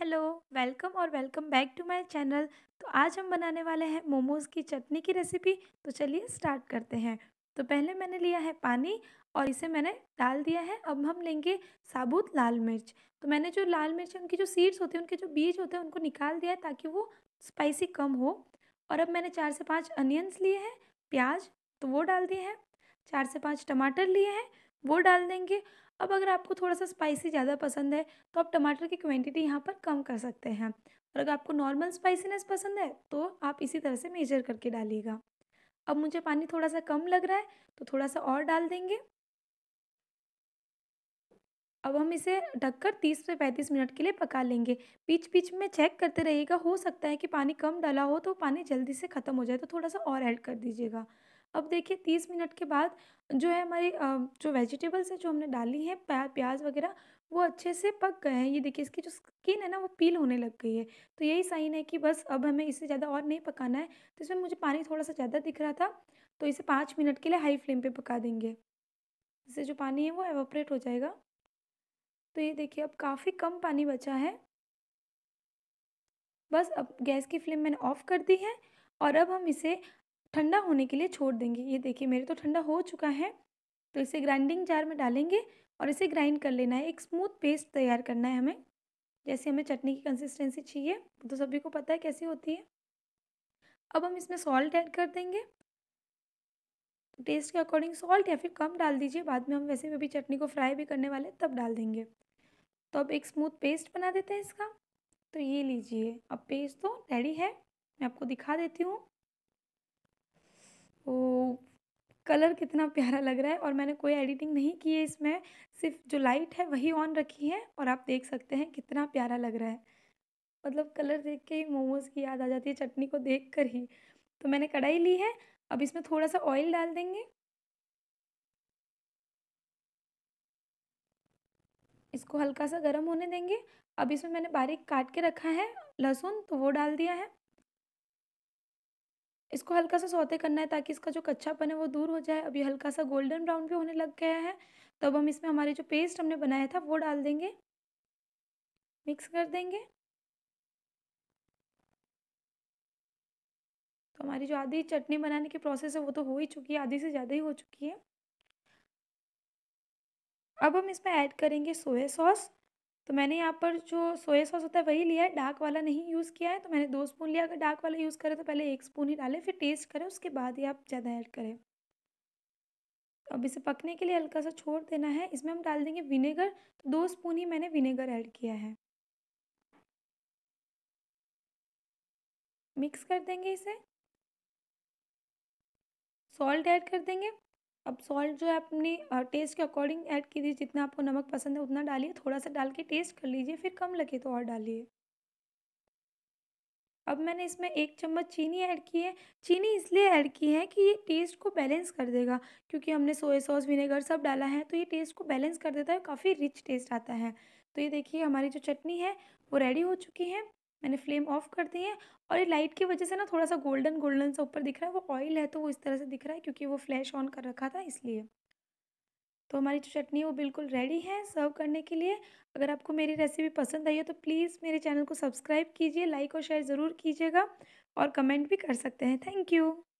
hello welcome और welcome back to my channel तो आज हम बनाने वाले हैं मोमोज़ की चटनी की रेसिपी तो चलिए स्टार्ट करते हैं तो पहले मैंने लिया है पानी और इसे मैंने डाल दिया है अब हम लेंगे साबुत लाल मिर्च तो मैंने जो लाल मिर्च उनकी जो सीड्स होते हैं उनके जो बीज होते हैं उनको निकाल दिया है ताकि वो स्पाइसी कम हो और अब मैंने चार से पाँच अनियंस लिए हैं प्याज तो वो डाल दिए हैं चार से पाँच टमाटर लिए हैं वो डाल देंगे अब अगर आपको थोड़ा सा स्पाइसी ज़्यादा पसंद है तो आप टमाटर की क्वांटिटी यहाँ पर कम कर सकते हैं और अगर आपको नॉर्मल स्पाइसीनेस पसंद है तो आप इसी तरह से मेजर करके डालिएगा अब मुझे पानी थोड़ा सा कम लग रहा है तो थोड़ा सा और डाल देंगे अब हम इसे ढककर 30 से 35 मिनट के लिए पका लेंगे बीच बीच में चेक करते रहिएगा हो सकता है कि पानी कम डाला हो तो पानी जल्दी से ख़त्म हो जाए तो थोड़ा सा और ऐड कर दीजिएगा अब देखिए तीस मिनट के बाद जो है हमारी जो वेजिटेबल्स हैं जो हमने डाली है प्याज वगैरह वो अच्छे से पक गए हैं ये देखिए इसकी जो स्किन है ना वो पील होने लग गई है तो यही साइन है कि बस अब हमें इसे ज़्यादा और नहीं पकाना है तो इसमें मुझे पानी थोड़ा सा ज़्यादा दिख रहा था तो इसे पाँच मिनट के लिए हाई फ्लेम पर पका देंगे इससे जो पानी है वो एवोपरेट हो जाएगा तो ये देखिए अब काफ़ी कम पानी बचा है बस अब गैस की फ्लेम मैंने ऑफ़ कर दी है और अब हम इसे ठंडा होने के लिए छोड़ देंगे ये देखिए मेरे तो ठंडा हो चुका है तो इसे ग्राइंडिंग जार में डालेंगे और इसे ग्राइंड कर लेना है एक स्मूथ पेस्ट तैयार करना है हमें जैसे हमें चटनी की कंसिस्टेंसी चाहिए तो सभी को पता है कैसी होती है अब हम इसमें सॉल्ट ऐड कर देंगे तो टेस्ट के अकॉर्डिंग सॉल्ट या फिर कम डाल दीजिए बाद में हम वैसे भी चटनी को फ्राई भी करने वाले तब डाल देंगे तो अब एक स्मूथ पेस्ट बना देते हैं इसका तो ये लीजिए अब पेस्ट तो रेडी है मैं आपको दिखा देती हूँ वो तो कलर कितना प्यारा लग रहा है और मैंने कोई एडिटिंग नहीं की है इसमें सिर्फ जो लाइट है वही ऑन रखी है और आप देख सकते हैं कितना प्यारा लग रहा है मतलब कलर देख के ही मोमोज़ की याद आ जाती है चटनी को देख कर ही तो मैंने कढ़ाई ली है अब इसमें थोड़ा सा ऑयल डाल देंगे इसको हल्का सा गर्म होने देंगे अब इसमें मैंने बारीक काट के रखा है लहसुन तो वो डाल दिया है इसको हल्का सा सौते करना है ताकि इसका जो कच्चापन है वो दूर हो जाए अभी हल्का सा गोल्डन ब्राउन भी होने लग गया है तो अब हम इसमें हमारे जो पेस्ट हमने बनाया था वो डाल देंगे मिक्स कर देंगे तो हमारी जो आधी चटनी बनाने की प्रोसेस है वो तो हो ही चुकी है आधी से ज़्यादा ही हो चुकी है अब हम इसमें ऐड करेंगे सोया सॉस तो मैंने यहाँ पर जो सोया सॉस होता है वही लिया है डार्क वाला नहीं यूज़ किया है तो मैंने दो स्पून लिया अगर डार्क वाला यूज़ करें तो पहले एक स्पून ही डालें फिर टेस्ट करें उसके बाद ही आप ज़्यादा ऐड करें तो अब इसे पकने के लिए हल्का सा छोड़ देना है इसमें हम डाल देंगे विनेगर तो दो स्पून ही मैंने विनेगर ऐड किया है मिक्स कर देंगे इसे सॉल्ट ऐड कर देंगे अब सॉल्ट जो है अपने टेस्ट के अकॉर्डिंग ऐड कीजिए जितना आपको नमक पसंद है उतना डालिए थोड़ा सा डाल के टेस्ट कर लीजिए फिर कम लगे तो और डालिए अब मैंने इसमें एक चम्मच चीनी ऐड की है चीनी इसलिए ऐड की है कि ये टेस्ट को बैलेंस कर देगा क्योंकि हमने सोया सॉस विनेगर सब डाला है तो ये टेस्ट को बैलेंस कर देता है काफ़ी रिच टेस्ट आता है तो ये देखिए हमारी जो चटनी है वो रेडी हो चुकी है मैंने फ्लेम ऑफ कर दी है और ये लाइट की वजह से ना थोड़ा सा गोल्डन गोल्डन सा ऊपर दिख रहा है वो ऑयल है तो वो इस तरह से दिख रहा है क्योंकि वो फ्लैश ऑन कर रखा था इसलिए तो हमारी जो चटनी है वो बिल्कुल रेडी है सर्व करने के लिए अगर आपको मेरी रेसिपी पसंद आई हो तो प्लीज़ मेरे चैनल को सब्सक्राइब कीजिए लाइक और शेयर ज़रूर कीजिएगा और कमेंट भी कर सकते हैं थैंक यू